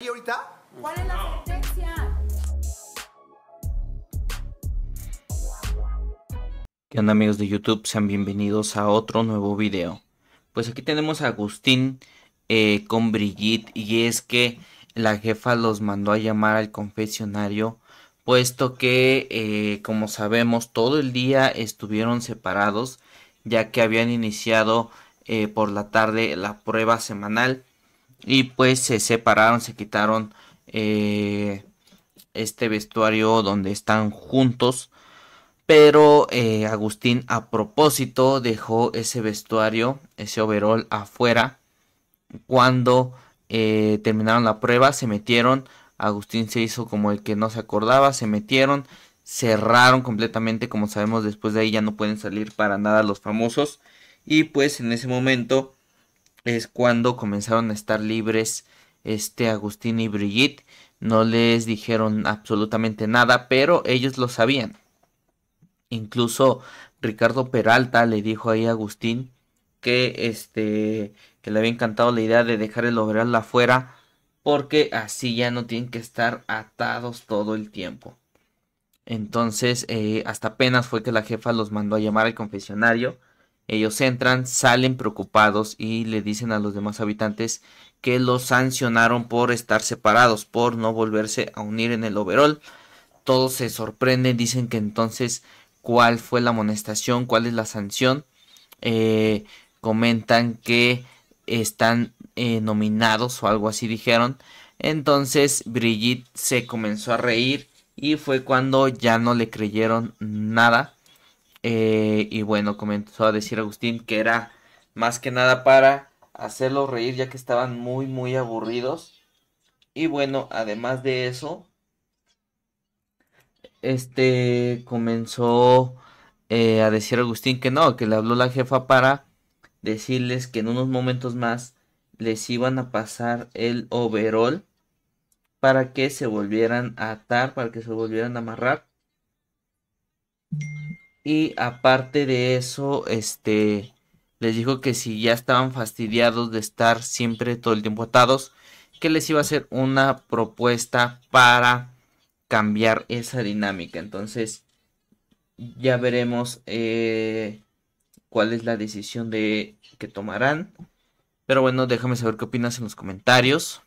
¿Y ahorita? ¿Cuál es la sentencia? ¿Qué onda amigos de YouTube? Sean bienvenidos a otro nuevo video. Pues aquí tenemos a Agustín eh, con Brigitte y es que la jefa los mandó a llamar al confesionario puesto que eh, como sabemos todo el día estuvieron separados ya que habían iniciado eh, por la tarde la prueba semanal y pues se separaron, se quitaron eh, este vestuario donde están juntos. Pero eh, Agustín a propósito dejó ese vestuario, ese overall afuera. Cuando eh, terminaron la prueba, se metieron. Agustín se hizo como el que no se acordaba, se metieron, cerraron completamente. Como sabemos, después de ahí ya no pueden salir para nada los famosos. Y pues en ese momento es cuando comenzaron a estar libres este Agustín y Brigitte. No les dijeron absolutamente nada, pero ellos lo sabían. Incluso Ricardo Peralta le dijo ahí a Agustín que este que le había encantado la idea de dejar el overall afuera porque así ya no tienen que estar atados todo el tiempo. Entonces, eh, hasta apenas fue que la jefa los mandó a llamar al confesionario ellos entran, salen preocupados y le dicen a los demás habitantes que los sancionaron por estar separados, por no volverse a unir en el overall. Todos se sorprenden, dicen que entonces cuál fue la amonestación, cuál es la sanción. Eh, comentan que están eh, nominados o algo así dijeron. Entonces Brigitte se comenzó a reír y fue cuando ya no le creyeron nada eh, y bueno, comenzó a decir Agustín que era más que nada para hacerlos reír ya que estaban muy, muy aburridos. Y bueno, además de eso, este comenzó eh, a decir Agustín que no, que le habló la jefa para decirles que en unos momentos más les iban a pasar el overall para que se volvieran a atar, para que se volvieran a amarrar. Y aparte de eso, este, les dijo que si ya estaban fastidiados de estar siempre todo el tiempo atados, que les iba a hacer una propuesta para cambiar esa dinámica. Entonces, ya veremos eh, cuál es la decisión de, que tomarán. Pero bueno, déjame saber qué opinas en los comentarios.